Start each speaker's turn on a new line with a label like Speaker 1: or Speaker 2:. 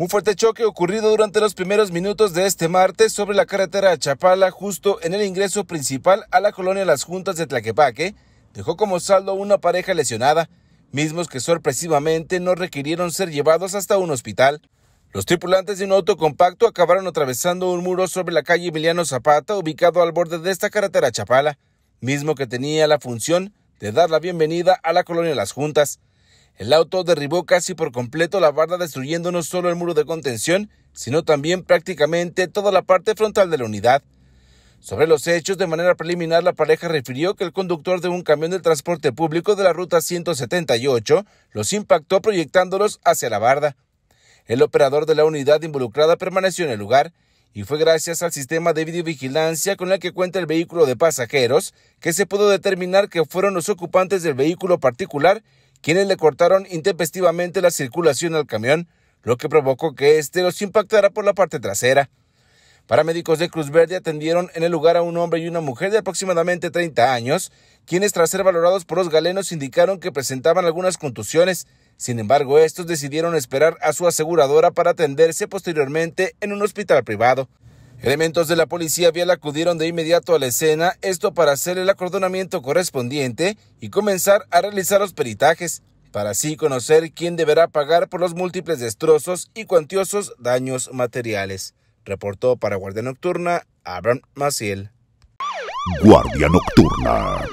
Speaker 1: Un fuerte choque ocurrido durante los primeros minutos de este martes sobre la carretera Chapala, justo en el ingreso principal a la colonia Las Juntas de Tlaquepaque, dejó como saldo una pareja lesionada, mismos que sorpresivamente no requirieron ser llevados hasta un hospital. Los tripulantes de un auto compacto acabaron atravesando un muro sobre la calle Emiliano Zapata, ubicado al borde de esta carretera Chapala, mismo que tenía la función de dar la bienvenida a la colonia Las Juntas. El auto derribó casi por completo la barda destruyendo no solo el muro de contención, sino también prácticamente toda la parte frontal de la unidad. Sobre los hechos, de manera preliminar, la pareja refirió que el conductor de un camión del transporte público de la ruta 178 los impactó proyectándolos hacia la barda. El operador de la unidad involucrada permaneció en el lugar y fue gracias al sistema de videovigilancia con el que cuenta el vehículo de pasajeros que se pudo determinar que fueron los ocupantes del vehículo particular quienes le cortaron intempestivamente la circulación al camión, lo que provocó que éste los impactara por la parte trasera. Paramédicos de Cruz Verde atendieron en el lugar a un hombre y una mujer de aproximadamente 30 años, quienes tras ser valorados por los galenos indicaron que presentaban algunas contusiones. Sin embargo, estos decidieron esperar a su aseguradora para atenderse posteriormente en un hospital privado. Elementos de la policía vial acudieron de inmediato a la escena, esto para hacer el acordonamiento correspondiente y comenzar a realizar los peritajes, para así conocer quién deberá pagar por los múltiples destrozos y cuantiosos daños materiales. Reportó para Guardia Nocturna Abraham Maciel. Guardia Nocturna.